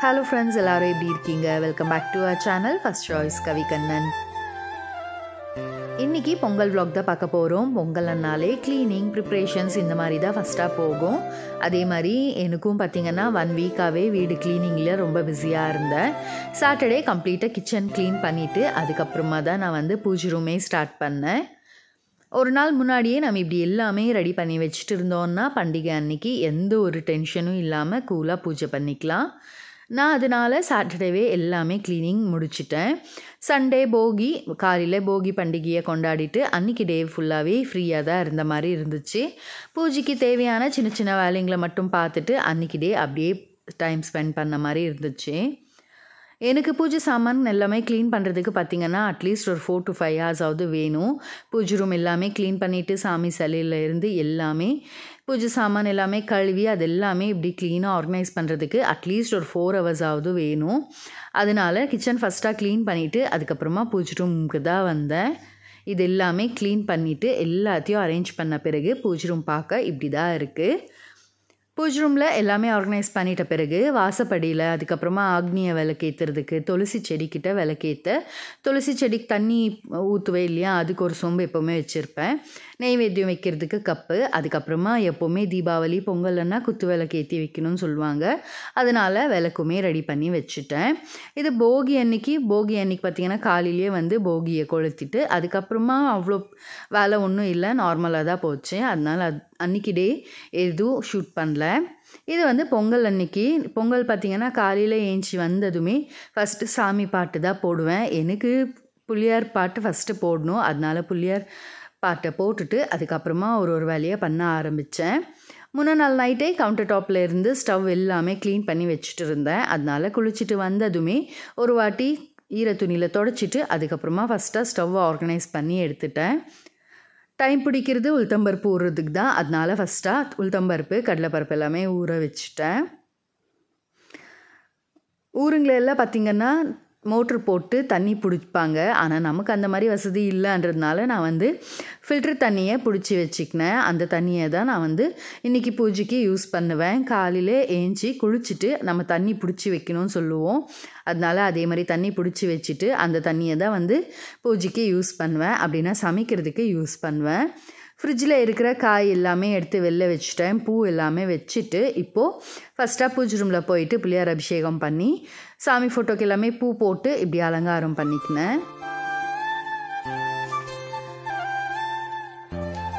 hello friends எல்லாரும் எப்படி இருக்கீங்க welcome back to our channel first choice Kavi Kannan இன்றைக்கி பொங்கல் விளாக் தான் பார்க்க போகிறோம் பொங்கல்னாலே க்ளீனிங் ப்ரிப்ரேஷன்ஸ் இந்த மாதிரி தான் ஃபஸ்ட்டாக போகும் அதே மாதிரி எனக்கும் பார்த்திங்கன்னா ஒன் வீக்காகவே வீடு க்ளீனிங்கில் ரொம்ப பிஸியாக இருந்தேன் சாட்டர்டே கம்ப்ளீட்டாக கிச்சன் க்ளீன் பண்ணிவிட்டு அதுக்கப்புறமா தான் நான் வந்து பூஜை ரூமே ஸ்டார்ட் பண்ணேன் ஒரு நாள் முன்னாடியே நம்ம இப்படி எல்லாமே ரெடி பண்ணி வச்சுட்டு இருந்தோன்னா பண்டிகை அன்னைக்கு எந்த ஒரு டென்ஷனும் இல்லாமல் கூலாக பூஜை பண்ணிக்கலாம் நான் அதனால் சாட்டர்டேவே எல்லாமே க்ளீனிங் முடிச்சிட்டேன் சண்டே போகி காலையில் போகி பண்டிகையை கொண்டாடிட்டு அன்றைக்கி டே ஃபுல்லாகவே ஃப்ரீயாக தான் இருந்த மாதிரி இருந்துச்சு பூஜைக்கு தேவையான சின்ன சின்ன வேலைங்களை மட்டும் பார்த்துட்டு அன்றைக்கி டே அப்படியே டைம் ஸ்பெண்ட் பண்ண மாதிரி இருந்துச்சு எனக்கு பூஜை சாமான் எல்லாமே க்ளீன் பண்ணுறதுக்கு பார்த்திங்கன்னா அட்லீஸ்ட் ஒரு ஃபோர் டு ஃபைவ் ஹவர்ஸாவது வேணும் பூஜை ரூம் எல்லாமே க்ளீன் பண்ணிவிட்டு சாமி சிலையிலேருந்து எல்லாமே பூஜை சாமான் எல்லாமே கழுவி அது எல்லாமே இப்படி க்ளீனாக ஆர்கனைஸ் பண்ணுறதுக்கு அட்லீஸ்ட் ஒரு ஃபோர் ஹவர்ஸாவது வேணும் அதனால் கிச்சன் ஃபஸ்ட்டாக க்ளீன் பண்ணிவிட்டு அதுக்கப்புறமா பூஜை ரூமுக்கு தான் வந்தேன் இது எல்லாமே க்ளீன் பண்ணிவிட்டு எல்லாத்தையும் அரேஞ்ச் பண்ண பிறகு பூஜை ரூம் பார்க்க இப்படி தான் இருக்குது பூஜ் ரூமில் எல்லாமே ஆர்கனைஸ் பண்ணிட்ட பிறகு வாசப்படியில் அதுக்கப்புறமா ஆக்னியை விளக்கேற்றுறதுக்கு துளசி செடிக்கிட்ட விளக்கேற்ற துளசி செடிக்கு தண்ணி ஊற்றுவேன் இல்லையா அதுக்கு ஒரு சொம்பு எப்போவுமே வச்சுருப்பேன் நெய்வேத்தியம் வைக்கிறதுக்கு கப்பு அதுக்கப்புறமா எப்போவுமே தீபாவளி பொங்கல்னா குத்து விளக்கு ஏற்றி வைக்கணும்னு சொல்லுவாங்க அதனால் விளக்குமே ரெடி பண்ணி வச்சுட்டேன் இது போகி அன்னைக்கு போகி அன்னைக்கு பார்த்திங்கன்னா காலையிலேயே வந்து போகியை கொளுத்திட்டு அதுக்கப்புறமா அவ்வளோ வேலை ஒன்றும் இல்லை நார்மலாக தான் போச்சு அதனால் அன்னைக்கு டே எதுவும் ஷூட் பண்ணல இது வந்து பொங்கல் அன்னைக்கு பொங்கல் பார்த்திங்கன்னா காலையில் ஏஞ்சி வந்ததுமே ஃபஸ்ட்டு சாமி பாட்டு தான் போடுவேன் எனக்கு புள்ளியார் பாட்டு ஃபஸ்ட்டு போடணும் அதனால புள்ளியார் பாட்டை போட்டுட்டு அதுக்கப்புறமா ஒரு ஒரு வேலையை பண்ண ஆரம்பித்தேன் முன்ன நாள் நைட்டே கவுண்டர் டாப்பில் இருந்து ஸ்டவ் எல்லாமே க்ளீன் பண்ணி வச்சுட்டு இருந்தேன் அதனால் குளிச்சுட்டு வந்ததுமே ஒரு வாட்டி ஈர துணியில் தொடச்சிட்டு அதுக்கப்புறமா ஃபஸ்ட்டாக ஸ்டவ் ஆர்கனைஸ் பண்ணி எடுத்துட்டேன் டைம் பிடிக்கிறது உளுத்தம்பருப்பு ஊறுறதுக்கு தான் அதனால் ஃபஸ்ட்டாக உளுத்தம்பருப்பு கடலைப்பருப்பு எல்லாமே ஊற வச்சுட்டேன் ஊருங்களெல்லாம் பார்த்திங்கன்னா மோட்ரு போட்டு தண்ணி பிடிப்பாங்க ஆனால் நமக்கு அந்த மாதிரி வசதி இல்லைன்றதுனால நான் வந்து ஃபில்ட்ரு தண்ணியை பிடிச்சி வச்சுக்கினேன் அந்த தண்ணியை தான் நான் வந்து இன்றைக்கி பூஜைக்கு யூஸ் பண்ணுவேன் காலையில் ஏஞ்சி குளிச்சுட்டு நம்ம தண்ணி பிடிச்சி வைக்கணும்னு சொல்லுவோம் அதனால அதே மாதிரி தண்ணி பிடிச்சி வச்சுட்டு அந்த தண்ணியை தான் வந்து பூஜைக்கு யூஸ் பண்ணுவேன் அப்படின்னா சமைக்கிறதுக்கு யூஸ் பண்ணுவேன் ஃப்ரிட்ஜில் இருக்கிற காய் எல்லாமே எடுத்து வெளில வச்சுட்டேன் பூ எல்லாமே வச்சுட்டு இப்போது ஃபஸ்ட்டாக பூஜை ரூமில் போயிட்டு பிள்ளையார் அபிஷேகம் பண்ணி சாமி ஃபோட்டோக்கு எல்லாமே பூ போட்டு இப்படி அலங்காரம் பண்ணிக்கினேன்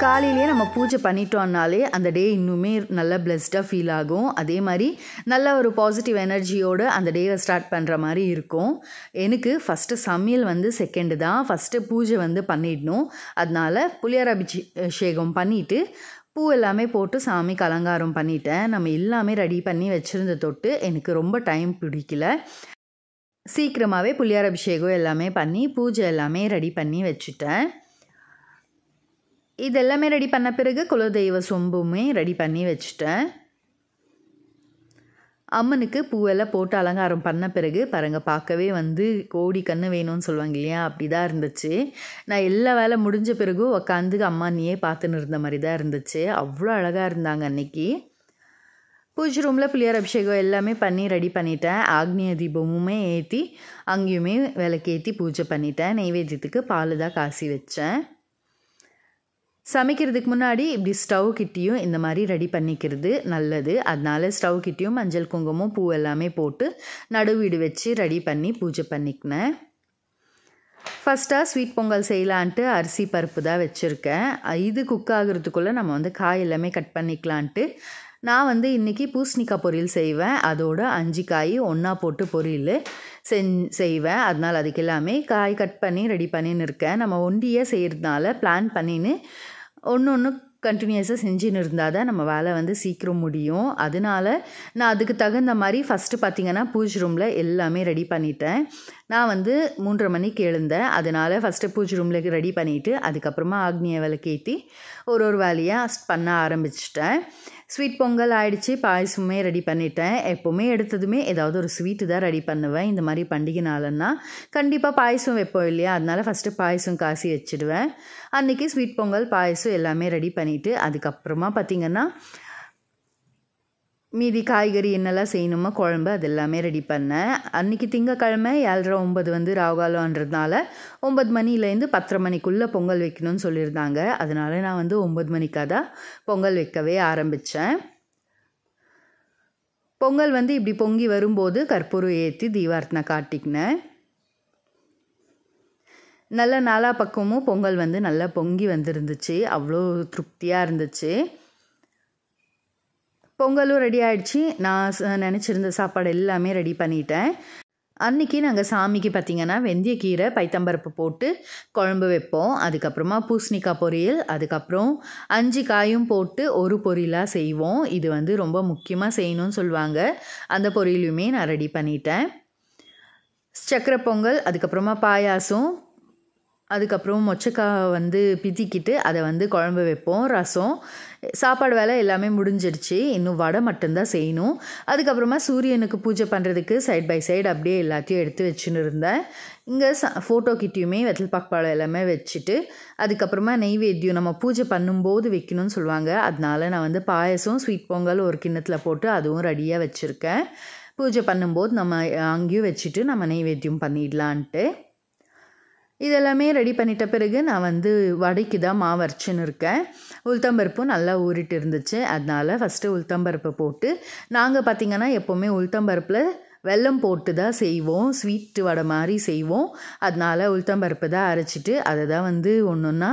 காலையிலேயே நம்ம பூஜை பண்ணிட்டோம்னாலே அந்த டே இன்னுமே நல்லா பிளெஸ்டாக ஃபீல் ஆகும் அதே மாதிரி நல்ல ஒரு பாசிட்டிவ் எனர்ஜியோடு அந்த டேவை ஸ்டார்ட் பண்ணுற மாதிரி இருக்கும் எனக்கு ஃபஸ்ட்டு சமையல் வந்து செகண்டு தான் ஃபஸ்ட்டு பூஜை வந்து பண்ணிடணும் அதனால் அபிஷேகம் பண்ணிவிட்டு பூ எல்லாமே போட்டு சாமிக்கு அலங்காரம் பண்ணிட்டேன் நம்ம எல்லாமே ரெடி பண்ணி வச்சுருந்த தொட்டு எனக்கு ரொம்ப டைம் பிடிக்கல சீக்கிரமாகவே அபிஷேகம் எல்லாமே பண்ணி பூஜை எல்லாமே ரெடி பண்ணி வச்சுட்டேன் இது எல்லாமே ரெடி பண்ண பிறகு குலதெய்வ சொம்புமே ரெடி பண்ணி வச்சுட்டேன் அம்மனுக்கு பூவெல்லாம் போட்டு அலங்காரம் பண்ண பிறகு பாருங்கள் பார்க்கவே வந்து கோடி கன்று வேணும்னு சொல்லுவாங்க இல்லையா அப்படி தான் இருந்துச்சு நான் எல்லா வேலை முடிஞ்ச பிறகு உக்காந்து அம்மா நீயே பார்த்துன்னு இருந்த மாதிரி தான் இருந்துச்சு அவ்வளோ அழகாக இருந்தாங்க அன்னைக்கு பூஜை ரூமில் பிள்ளையார் அபிஷேகம் எல்லாமே பண்ணி ரெடி பண்ணிட்டேன் ஆக்னிய தீபமுமே ஏற்றி அங்கேயுமே விளக்கேற்றி பூஜை பண்ணிட்டேன் நெய்வேத்தியத்துக்கு பால் தான் காசி வச்சேன் சமைக்கிறதுக்கு முன்னாடி இப்படி ஸ்டவ் கிட்டியும் இந்த மாதிரி ரெடி பண்ணிக்கிறது நல்லது அதனால ஸ்டவ் கிட்டியும் மஞ்சள் குங்குமம் பூ எல்லாமே போட்டு நடுவீடு வச்சு ரெடி பண்ணி பூஜை பண்ணிக்கினேன் ஃபஸ்ட்டாக ஸ்வீட் பொங்கல் செய்யலான்ட்டு அரிசி பருப்பு தான் வச்சுருக்கேன் இது குக் ஆகுறதுக்குள்ளே நம்ம வந்து காய் எல்லாமே கட் பண்ணிக்கலான்ட்டு நான் வந்து இன்றைக்கி பூசணிக்காய் பொரியல் செய்வேன் அதோட அஞ்சு காய் ஒன்றா போட்டு பொரியல் செஞ் செய்வேன் அதனால் அதுக்கு எல்லாமே காய் கட் பண்ணி ரெடி பண்ணின்னு இருக்கேன் நம்ம ஒண்டியாக செய்கிறதுனால பிளான் பண்ணின்னு ஒன்று ஒன்று கண்டினியூஸாக செஞ்சுன்னு இருந்தால் தான் நம்ம வேலை வந்து சீக்கிரம் முடியும் அதனால நான் அதுக்கு தகுந்த மாதிரி ஃபஸ்ட்டு பார்த்திங்கன்னா பூஜ் ரூமில் எல்லாமே ரெடி பண்ணிட்டேன் நான் வந்து மூன்றரை மணிக்கு எழுந்தேன் அதனால் ஃபஸ்ட்டு பூஜை ரூமில் ரெடி பண்ணிவிட்டு அதுக்கப்புறமா ஆக்னியை விளக்கேற்றி ஒரு ஒரு வேலையாக பண்ண ஆரம்பிச்சிட்டேன் ஸ்வீட் பொங்கல் ஆகிடுச்சி பாயசமே ரெடி பண்ணிட்டேன் எப்போவுமே எடுத்ததுமே ஏதாவது ஒரு ஸ்வீட்டு தான் ரெடி பண்ணுவேன் இந்த மாதிரி பண்டிகை நாளன்னா கண்டிப்பாக பாயசம் வைப்போம் இல்லையா அதனால் ஃபஸ்ட்டு பாயசம் காசி வச்சுடுவேன் அன்றைக்கி ஸ்வீட் பொங்கல் பாயசம் எல்லாமே ரெடி பண்ணிவிட்டு அதுக்கப்புறமா பார்த்திங்கன்னா மீதி காய்கறி என்னெல்லாம் செய்யணுமோ குழம்பு அது எல்லாமே ரெடி பண்ணேன் அன்னைக்கு திங்கக்கிழமை ஏழரை ஒம்பது வந்து ராகுகாலன்றதுனால ஒம்பது மணிலேருந்து பத்தரை மணிக்குள்ளே பொங்கல் வைக்கணும்னு சொல்லியிருந்தாங்க அதனால நான் வந்து ஒம்பது மணிக்காக தான் பொங்கல் வைக்கவே ஆரம்பித்தேன் பொங்கல் வந்து இப்படி பொங்கி வரும்போது கற்பூரம் ஏற்றி தீவார்த்தனை காட்டிக்கினேன் நல்ல நாலா பக்கமும் பொங்கல் வந்து நல்லா பொங்கி வந்துருந்துச்சு அவ்வளோ திருப்தியாக இருந்துச்சு பொங்கலும் ரெடி ஆகிடுச்சி நான் நினச்சிருந்த சாப்பாடு எல்லாமே ரெடி பண்ணிட்டேன் அன்றைக்கி நாங்கள் சாமிக்கு பார்த்திங்கன்னா வெந்தயக்கீரை பைத்தம்பருப்பு போட்டு குழம்பு வைப்போம் அதுக்கப்புறமா பூசணிக்காய் பொரியல் அதுக்கப்புறம் அஞ்சு காயும் போட்டு ஒரு பொரியலாக செய்வோம் இது வந்து ரொம்ப முக்கியமாக செய்யணும்னு சொல்லுவாங்க அந்த பொரியலுமே நான் ரெடி பண்ணிட்டேன் சக்கரை பொங்கல் அதுக்கப்புறமா பாயாசம் அதுக்கப்புறம் மொச்சக்காவை வந்து பிதிக்கிட்டு அதை வந்து குழம்பு வைப்போம் ரசம் சாப்பாடு வேலை எல்லாமே முடிஞ்சிருச்சு இன்னும் வடை மட்டும்தான் செய்யணும் அதுக்கப்புறமா சூரியனுக்கு பூஜை பண்ணுறதுக்கு சைட் பை சைடு அப்படியே எல்லாத்தையும் எடுத்து வச்சுன்னு இருந்தேன் இங்கே ச ஃபோட்டோ கிட்டேயுமே வெத்தல் பாக்பாளம் எல்லாமே வச்சுட்டு அதுக்கப்புறமா நெய்வேத்தியம் நம்ம பூஜை பண்ணும்போது வைக்கணும்னு சொல்லுவாங்க அதனால நான் வந்து பாயசம் ஸ்வீட் பொங்கல் ஒரு கிண்ணத்தில் போட்டு அதுவும் ரெடியாக வச்சுருக்கேன் பூஜை பண்ணும்போது நம்ம அங்கேயும் வச்சுட்டு நம்ம நெய்வேத்தியம் பண்ணிடலான்ட்டு இதெல்லாமே ரெடி பண்ணிட்ட பிறகு நான் வந்து வடைக்கு தான் மாவு அரைச்சின்னு இருக்கேன் உளுத்தம்பருப்பு நல்லா ஊறிட்டு இருந்துச்சு அதனால் ஃபஸ்ட்டு உளுத்தம்பருப்பை போட்டு நாங்கள் பார்த்திங்கன்னா எப்போவுமே உளுத்தம்பருப்பில் வெல்லம் போட்டு தான் செய்வோம் ஸ்வீட்டு வடை மாதிரி செய்வோம் அதனால் உளுத்தம்பருப்பு தான் அரைச்சிட்டு அதை தான் வந்து ஒன்று ஒன்றா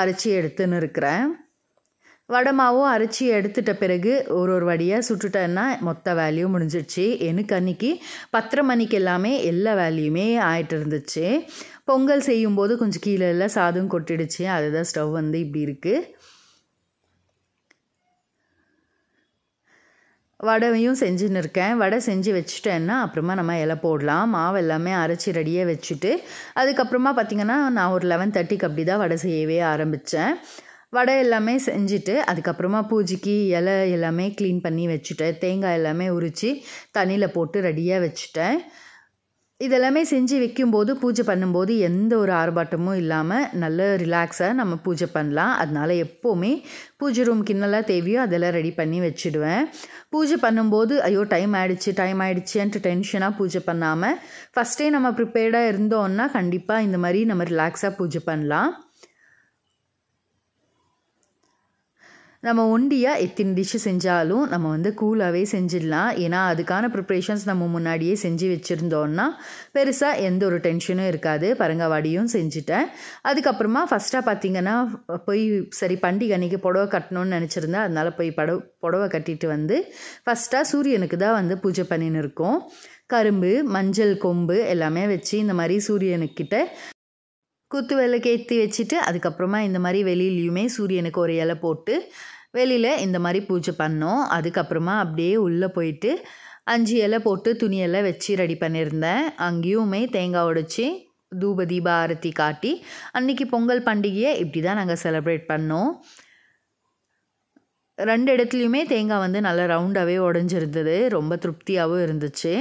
அரைச்சி எடுத்துன்னு இருக்கிறேன் வடை மாவும் அரைச்சி எடுத்துட்ட பிறகு ஒரு ஒரு வடியாக சுட்டுட்டேன்னா மொத்த வேலையும் முடிஞ்சிடுச்சு எனக்கு அன்றைக்கி பத்தரை மணிக்கு எல்லாமே எல்லா வேலையுமே ஆகிட்டு இருந்துச்சு பொங்கல் செய்யும்போது கொஞ்சம் கீழே எல்லாம் சாதம் கொட்டிடுச்சு அதுதான் ஸ்டவ் வந்து இப்படி இருக்குது வடையும் செஞ்சுன்னு இருக்கேன் வடை செஞ்சு வச்சுட்டேன்னா அப்புறமா நம்ம இலை போடலாம் மாவு எல்லாமே அரைச்சி ரெடியாக வச்சுட்டு அதுக்கப்புறமா பார்த்திங்கன்னா நான் ஒரு லெவன் தேர்ட்டிக்கு அப்படி தான் வடை செய்யவே ஆரம்பித்தேன் வடை எல்லாமே செஞ்சுட்டு அதுக்கப்புறமா பூஜைக்கு இலை எல்லாமே க்ளீன் பண்ணி வச்சுட்டேன் தேங்காய் எல்லாமே உரித்து தண்ணியில் போட்டு ரெடியாக வச்சுட்டேன் இதெல்லாமே செஞ்சு வைக்கும்போது பூஜை பண்ணும்போது எந்த ஒரு ஆர்ப்பாட்டமும் இல்லாமல் நல்ல ரிலாக்ஸாக நம்ம பூஜை பண்ணலாம் அதனால் எப்போவுமே பூஜை ரூம் கிண்ணெல்லாம் தேவையோ அதெல்லாம் ரெடி பண்ணி வச்சுடுவேன் பூஜை பண்ணும்போது ஐயோ டைம் ஆகிடுச்சு டைம் ஆகிடுச்சுன்ட்டு டென்ஷனாக பூஜை பண்ணாமல் ஃபஸ்ட்டே நம்ம ப்ரிப்பேர்டாக இருந்தோன்னா கண்டிப்பாக இந்த மாதிரி நம்ம ரிலாக்ஸாக பூஜை பண்ணலாம் நம்ம ஒண்டியாக எத்தனை டிஷ்ஷு செஞ்சாலும் நம்ம வந்து கூலாகவே செஞ்சிடலாம் ஏன்னா அதுக்கான ப்ரிப்ரேஷன்ஸ் நம்ம முன்னாடியே செஞ்சு வச்சுருந்தோன்னா பெருசாக எந்த ஒரு டென்ஷனும் இருக்காது பரங்கவாடியும் செஞ்சுட்டேன் அதுக்கப்புறமா ஃபஸ்ட்டாக பார்த்திங்கன்னா போய் சரி பண்டிகை அன்றைக்கி புடவை கட்டணும்னு நினச்சிருந்தேன் அதனால் போய் பட புடவை கட்டிட்டு வந்து ஃபஸ்ட்டாக சூரியனுக்கு தான் வந்து பூஜை பண்ணின்னு இருக்கோம் கரும்பு மஞ்சள் கொம்பு எல்லாமே வச்சு இந்த மாதிரி சூரியனுக்கிட்ட குத்து விளக்கேற்றி வச்சுட்டு அதுக்கப்புறமா இந்த மாதிரி வெளியிலையுமே சூரியனுக்கு ஒரு இலை போட்டு வெளியில் இந்த மாதிரி பூஜை பண்ணோம் அதுக்கப்புறமா அப்படியே உள்ளே போயிட்டு அஞ்சு இலை போட்டு துணியெல்லாம் வச்சு ரெடி பண்ணியிருந்தேன் அங்கேயுமே தேங்காய் உடைச்சி தூப தீப ஆரத்தி காட்டி அன்றைக்கி பொங்கல் பண்டிகையை இப்படி தான் நாங்கள் செலப்ரேட் பண்ணோம் ரெண்டு இடத்துலையுமே தேங்காய் வந்து நல்லா ரவுண்டாகவே உடஞ்சிருந்தது ரொம்ப திருப்தியாகவும் இருந்துச்சு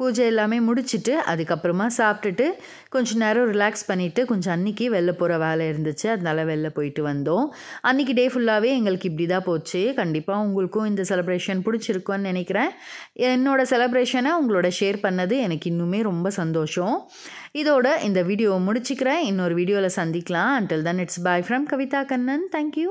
பூஜை எல்லாமே முடிச்சுட்டு அதுக்கப்புறமா சாப்பிட்டுட்டு கொஞ்சம் நேரம் ரிலாக்ஸ் பண்ணிவிட்டு கொஞ்சம் அன்றைக்கி வெளில போகிற வேலை இருந்துச்சு அதனால் வெளில போயிட்டு வந்தோம் அன்றைக்கி டே ஃபுல்லாகவே எங்களுக்கு இப்படி தான் போச்சு கண்டிப்பாக உங்களுக்கும் இந்த செலப்ரேஷன் பிடிச்சிருக்குன்னு நினைக்கிறேன் என்னோடய செலப்ரேஷனை உங்களோட ஷேர் பண்ணது எனக்கு இன்னுமே ரொம்ப சந்தோஷம் இதோட இந்த வீடியோவை முடிச்சுக்கிறேன் இன்னொரு வீடியோவில் சந்திக்கலாம் until then it's bye from Kavitha Kannan thank you